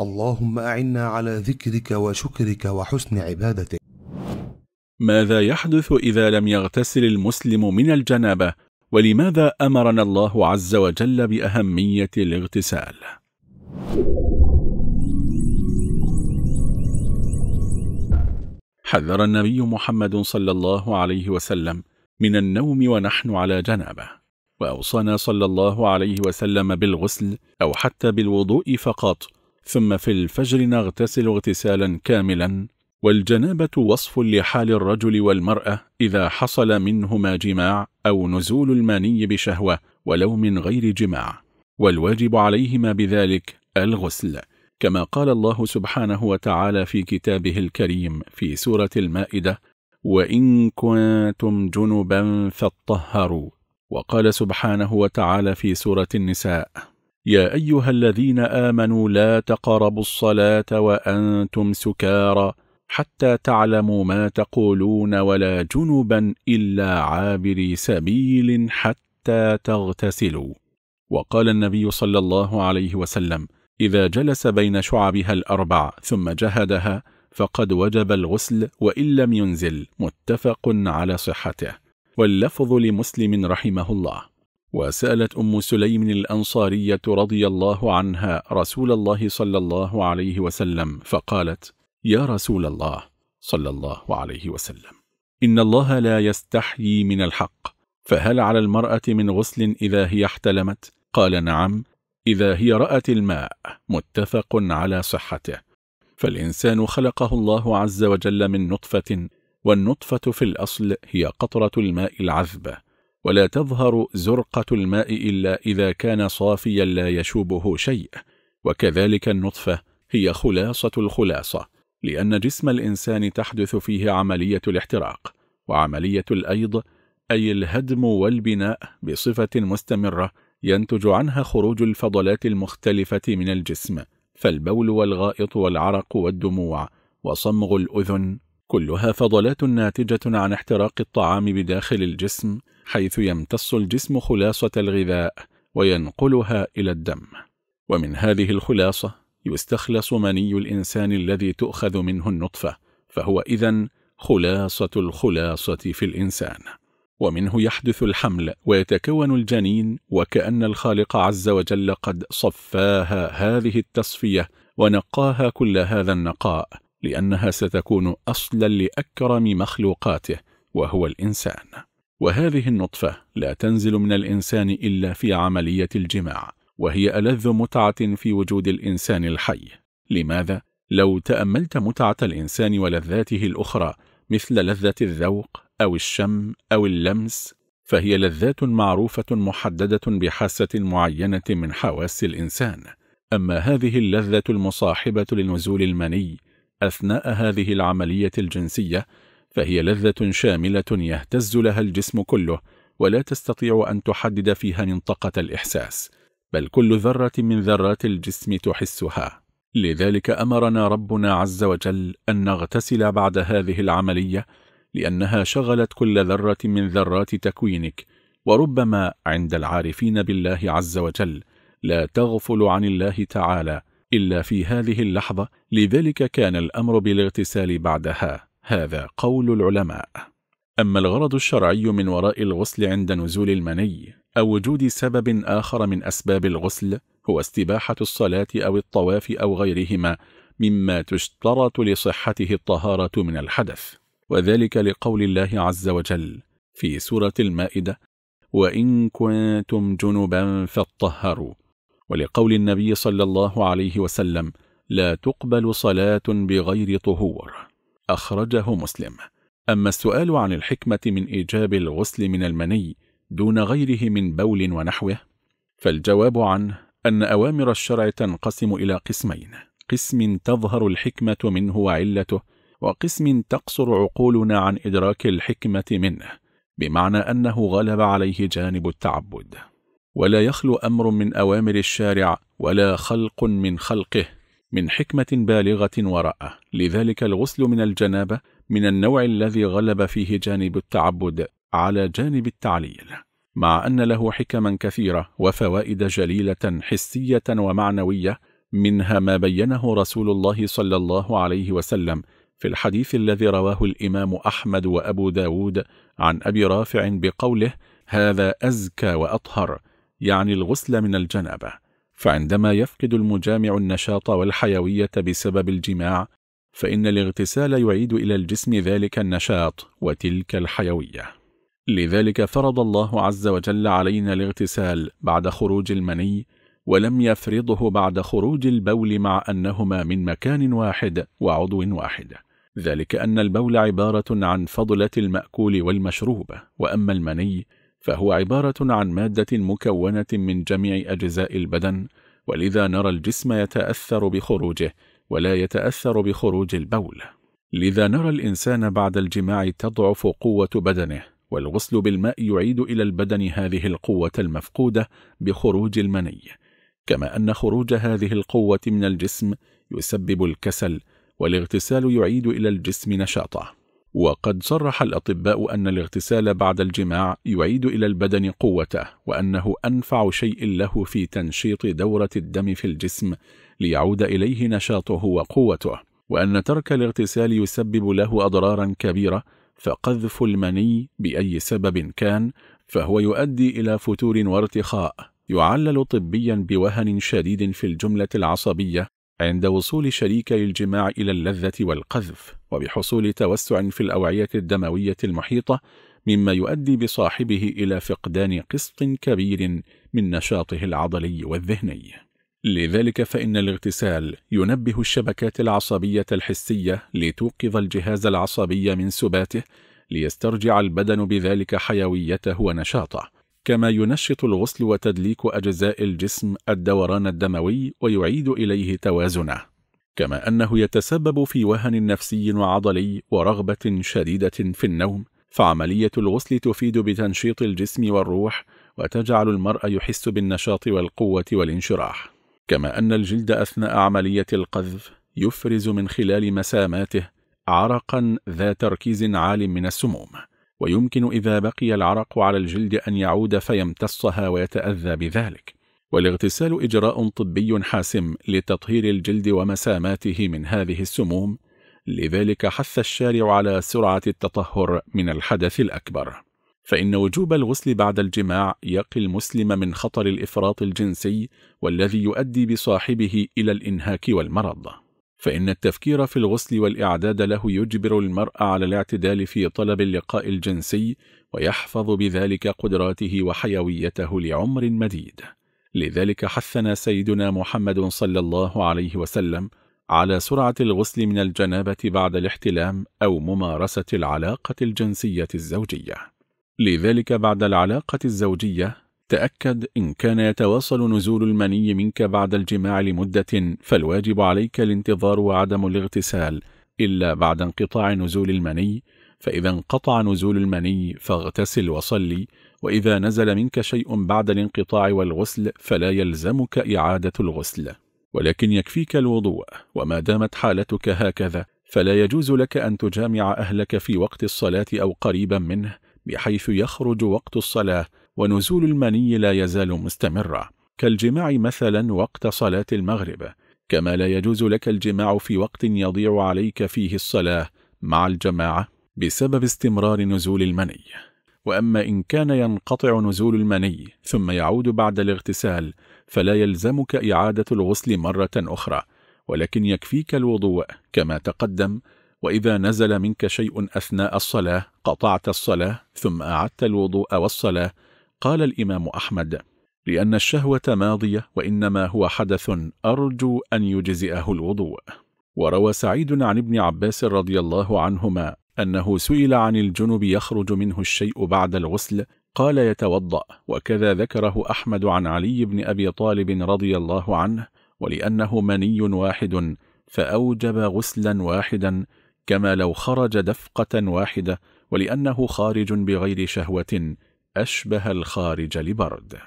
اللهم أعنا على ذكرك وشكرك وحسن عبادتك ماذا يحدث إذا لم يغتسل المسلم من الجنابة ولماذا أمرنا الله عز وجل بأهمية الاغتسال حذر النبي محمد صلى الله عليه وسلم من النوم ونحن على جنابه وأوصانا صلى الله عليه وسلم بالغسل أو حتى بالوضوء فقط ثم في الفجر نغتسل اغتسالا كاملا والجنابة وصف لحال الرجل والمرأة إذا حصل منهما جماع أو نزول المني بشهوة ولو من غير جماع والواجب عليهما بذلك الغسل كما قال الله سبحانه وتعالى في كتابه الكريم في سورة المائدة وإن كنتم جنبا فاطهروا وقال سبحانه وتعالى في سورة النساء يا أيها الذين آمنوا لا تقربوا الصلاة وأنتم سكارى حتى تعلموا ما تقولون ولا جنبا إلا عابري سبيل حتى تغتسلوا وقال النبي صلى الله عليه وسلم إذا جلس بين شعبها الأربع ثم جهدها فقد وجب الغسل وإن لم ينزل متفق على صحته واللفظ لمسلم رحمه الله وسألت أم سليم الأنصارية رضي الله عنها رسول الله صلى الله عليه وسلم فقالت يا رسول الله صلى الله عليه وسلم إن الله لا يستحيي من الحق فهل على المرأة من غسل إذا هي احتلمت؟ قال نعم إذا هي رأت الماء متفق على صحته فالإنسان خلقه الله عز وجل من نطفة والنطفة في الأصل هي قطرة الماء العذبة ولا تظهر زرقة الماء إلا إذا كان صافيا لا يشوبه شيء وكذلك النطفة هي خلاصة الخلاصة لأن جسم الإنسان تحدث فيه عملية الاحتراق وعملية الأيض أي الهدم والبناء بصفة مستمرة ينتج عنها خروج الفضلات المختلفة من الجسم فالبول والغائط والعرق والدموع وصمغ الأذن كلها فضلات ناتجة عن احتراق الطعام بداخل الجسم حيث يمتص الجسم خلاصة الغذاء وينقلها إلى الدم ومن هذه الخلاصة يستخلص مني الإنسان الذي تؤخذ منه النطفة فهو إذا خلاصة الخلاصة في الإنسان ومنه يحدث الحمل ويتكون الجنين وكأن الخالق عز وجل قد صفاها هذه التصفية ونقاها كل هذا النقاء لأنها ستكون أصلا لأكرم مخلوقاته وهو الإنسان وهذه النطفة لا تنزل من الإنسان إلا في عملية الجماع وهي ألذ متعة في وجود الإنسان الحي لماذا؟ لو تأملت متعة الإنسان ولذاته الأخرى مثل لذة الذوق أو الشم أو اللمس فهي لذات معروفة محددة بحاسة معينة من حواس الإنسان أما هذه اللذة المصاحبة لنزول المني أثناء هذه العملية الجنسية فهي لذة شاملة يهتز لها الجسم كله ولا تستطيع أن تحدد فيها منطقة الإحساس بل كل ذرة من ذرات الجسم تحسها لذلك أمرنا ربنا عز وجل أن نغتسل بعد هذه العملية لأنها شغلت كل ذرة من ذرات تكوينك وربما عند العارفين بالله عز وجل لا تغفل عن الله تعالى إلا في هذه اللحظة لذلك كان الأمر بالاغتسال بعدها هذا قول العلماء أما الغرض الشرعي من وراء الغسل عند نزول المني أو وجود سبب آخر من أسباب الغسل هو استباحة الصلاة أو الطواف أو غيرهما مما تشترط لصحته الطهارة من الحدث وذلك لقول الله عز وجل في سورة المائدة وإن كنتم جنبا فاطهروا ولقول النبي صلى الله عليه وسلم لا تقبل صلاة بغير طهور أخرجه مسلم أما السؤال عن الحكمة من إيجاب الغسل من المني دون غيره من بول ونحوه فالجواب عنه أن أوامر الشرع تنقسم إلى قسمين قسم تظهر الحكمة منه وعلته وقسم تقصر عقولنا عن إدراك الحكمة منه بمعنى أنه غلب عليه جانب التعبد ولا يخلو أمر من أوامر الشارع ولا خلق من خلقه من حكمة بالغة وراءه لذلك الغسل من الجنابة من النوع الذي غلب فيه جانب التعبد على جانب التعليل مع أن له حكما كثيرة وفوائد جليلة حسية ومعنوية منها ما بينه رسول الله صلى الله عليه وسلم في الحديث الذي رواه الإمام أحمد وأبو داود عن أبي رافع بقوله هذا أزكى وأطهر يعني الغسل من الجنابة فعندما يفقد المجامع النشاط والحيوية بسبب الجماع فإن الاغتسال يعيد إلى الجسم ذلك النشاط وتلك الحيوية لذلك فرض الله عز وجل علينا الاغتسال بعد خروج المني ولم يفرضه بعد خروج البول مع أنهما من مكان واحد وعضو واحد ذلك أن البول عبارة عن فضلة المأكول والمشروب وأما المني فهو عبارة عن مادة مكونة من جميع أجزاء البدن ولذا نرى الجسم يتأثر بخروجه ولا يتأثر بخروج البول لذا نرى الإنسان بعد الجماع تضعف قوة بدنه والغسل بالماء يعيد إلى البدن هذه القوة المفقودة بخروج المني كما أن خروج هذه القوة من الجسم يسبب الكسل والاغتسال يعيد إلى الجسم نشاطه وقد صرح الأطباء أن الاغتسال بعد الجماع يعيد إلى البدن قوته وأنه أنفع شيء له في تنشيط دورة الدم في الجسم ليعود إليه نشاطه وقوته وأن ترك الاغتسال يسبب له أضرارا كبيرة فقذف المني بأي سبب كان فهو يؤدي إلى فتور وارتخاء يعلل طبيا بوهن شديد في الجملة العصبية عند وصول شريكي الجماع إلى اللذة والقذف وبحصول توسع في الأوعية الدموية المحيطة مما يؤدي بصاحبه إلى فقدان قسط كبير من نشاطه العضلي والذهني لذلك فإن الاغتسال ينبه الشبكات العصبية الحسية لتوقظ الجهاز العصبي من سباته ليسترجع البدن بذلك حيويته ونشاطه كما ينشط الغسل وتدليك أجزاء الجسم الدوران الدموي ويعيد إليه توازنه كما أنه يتسبب في وهن نفسي وعضلي ورغبة شديدة في النوم فعملية الغسل تفيد بتنشيط الجسم والروح وتجعل المرء يحس بالنشاط والقوة والانشراح كما أن الجلد أثناء عملية القذف يفرز من خلال مساماته عرقا ذا تركيز عال من السموم ويمكن إذا بقي العرق على الجلد أن يعود فيمتصها ويتأذى بذلك والاغتسال إجراء طبي حاسم لتطهير الجلد ومساماته من هذه السموم لذلك حث الشارع على سرعة التطهر من الحدث الأكبر فإن وجوب الغسل بعد الجماع يقي المسلم من خطر الإفراط الجنسي والذي يؤدي بصاحبه إلى الإنهاك والمرض فإن التفكير في الغسل والإعداد له يجبر المرء على الاعتدال في طلب اللقاء الجنسي ويحفظ بذلك قدراته وحيويته لعمر مديد لذلك حثنا سيدنا محمد صلى الله عليه وسلم على سرعة الغسل من الجنابة بعد الاحتلام أو ممارسة العلاقة الجنسية الزوجية لذلك بعد العلاقة الزوجية تأكد إن كان يتواصل نزول المني منك بعد الجماع لمدة فالواجب عليك الانتظار وعدم الاغتسال إلا بعد انقطاع نزول المني فإذا انقطع نزول المني فاغتسل وصلي وإذا نزل منك شيء بعد الانقطاع والغسل فلا يلزمك إعادة الغسل ولكن يكفيك الوضوء وما دامت حالتك هكذا فلا يجوز لك أن تجامع أهلك في وقت الصلاة أو قريبا منه بحيث يخرج وقت الصلاة ونزول المني لا يزال مستمرا كالجماع مثلا وقت صلاة المغرب كما لا يجوز لك الجماع في وقت يضيع عليك فيه الصلاة مع الجماعة بسبب استمرار نزول المني وأما إن كان ينقطع نزول المني ثم يعود بعد الاغتسال فلا يلزمك إعادة الغسل مرة أخرى ولكن يكفيك الوضوء كما تقدم وإذا نزل منك شيء أثناء الصلاة قطعت الصلاة ثم أعدت الوضوء والصلاة قال الإمام أحمد لأن الشهوة ماضية وإنما هو حدث أرجو أن يجزئه الوضوء وروى سعيد عن ابن عباس رضي الله عنهما أنه سئل عن الجنب يخرج منه الشيء بعد الغسل قال يتوضأ وكذا ذكره أحمد عن علي بن أبي طالب رضي الله عنه ولأنه مني واحد فأوجب غسلا واحدا كما لو خرج دفقة واحدة ولأنه خارج بغير شهوة أشبه الخارج لبرد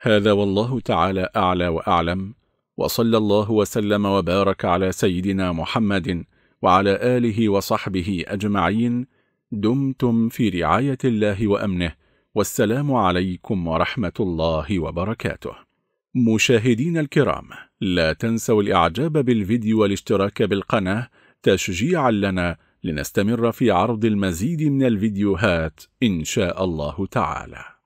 هذا والله تعالى أعلى وأعلم وصلى الله وسلم وبارك على سيدنا محمد وعلى آله وصحبه أجمعين دمتم في رعاية الله وأمنه والسلام عليكم ورحمة الله وبركاته مشاهدين الكرام لا تنسوا الإعجاب بالفيديو والاشتراك بالقناة تشجيعا لنا لنستمر في عرض المزيد من الفيديوهات إن شاء الله تعالى